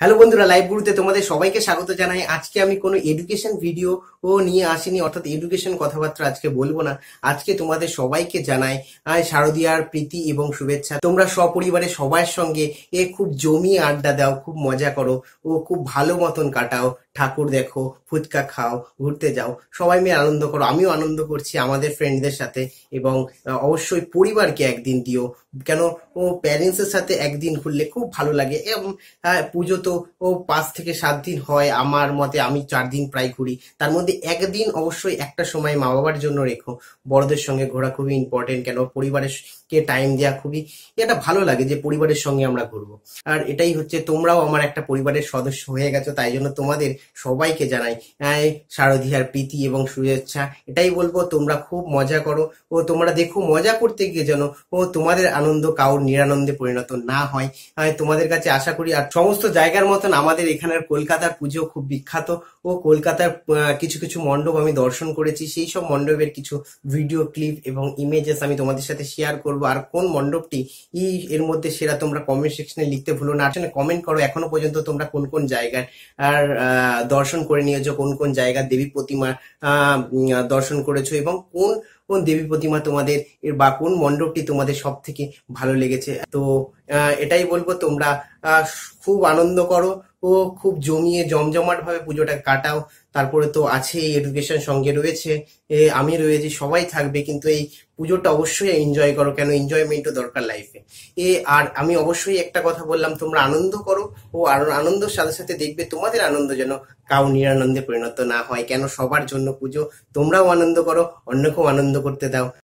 hello বন্ধুরা live গুরুতে তোমাদের সবাইকে স্বাগত জানাই আজকে আমি কোনো এডুকেশন ভিডিও ও নিয়ে আসিনি অর্থাৎ এডুকেশন কথাবার্তা আজকে বলবো না আজকে তোমাদের সবাইকে জানাই শারদিয়ার প্রীতি এবং শুভেচ্ছা তোমরা সপরিবারে সবার সঙ্গে এ খুব জমি আড্ডা দাও খুব মজা করো ও খুব ভালো মতন কাটাও ঠাকুর দেখো ফুচকা খাও ঘুরতে যাও সবাই মিলে আনন্দ করো আমিও আনন্দ করছি আমাদের ফ্রেন্ডদের সাথে এবং অবশ্যই পরিবারকে একদিন দিও কেন ও প্যারেন্টসের সাথে একদিন ঘুরলে খুব ভালো লাগে এবং পুজো তো ও পাঁচ থেকে সাত দিন হয় আমার মতে আমি চার দিন প্রায় ঘুরি তার মধ্যে একদিন অবশ্যই একটা সময় মা বাবার জন্য রেখো বড়দের সঙ্গে ঘোরা খুবই ইম্পর্টেন্ট কেন পরিবারের কে টাইম দেওয়া খুবই এটা ভালো লাগে যে পরিবারের সঙ্গে আমরা ঘুরবো আর এটাই হচ্ছে তোমরাও আমার একটা পরিবারের সদস্য হয়ে গেছো তাই জন্য তোমাদের সবাইকে জানাই শারদীয়ার প্রীতি এবং শুভেচ্ছা এটাই বলবো তোমরা খুব মজা করো ও তোমরা দেখো মজা করতে গিয়ে যেন ও তোমাদের আনন্দ কাউর নিরানন্দে পরিণত না হয় তোমাদের কাছে আশা করি আর সমস্ত জায়গার মতন আমাদের এখানের কলকাতার পুজো খুব বিখ্যাত ও কলকাতার কিছু কিছু মণ্ডপ আমি দর্শন করেছি সেই সব মণ্ডপের কিছু ভিডিও ক্লিপ এবং ইমেজেস আমি তোমাদের সাথে শেয়ার করব আর কোন মণ্ডপটি এর মধ্যে সেরা তোমরা কমেন্ট সেকশনে লিখতে ভুলো না আসলে কমেন্ট করো এখনো পর্যন্ত তোমরা কোন কোন জায়গায় আর দর্শন করে নিয়েছো কোন কোন জায়গা দেবী প্রতিমা দর্শন করেছো এবং কোন কোন দেবী প্রতিমা তোমাদের এর বা কোন মণ্ডপটি তোমাদের সব থেকে ভালো লেগেছে তো এটাই বলবো তোমরা খুব আনন্দ করো ও খুব জমিয়ে জমজমাট ভাবে পুজোটা কাটাও তারপরে তো আছে এডুকেশন সঙ্গে রয়েছে আমি রয়েছি সবাই থাকবে কিন্তু এই পুজোটা অবশ্যই এনজয় করো কেন এনজয়মেন্টও দরকার লাইফে এ আর আমি অবশ্যই একটা কথা বললাম তোমরা আনন্দ করো ও আর আনন্দের সাথে সাথে দেখবে তোমাদের আনন্দ যেন কাউ নিরানন্দে পরিণত না হয় কেন সবার জন্য পুজো তোমরাও আনন্দ করো অন্যকেও আনন্দ করতে দাও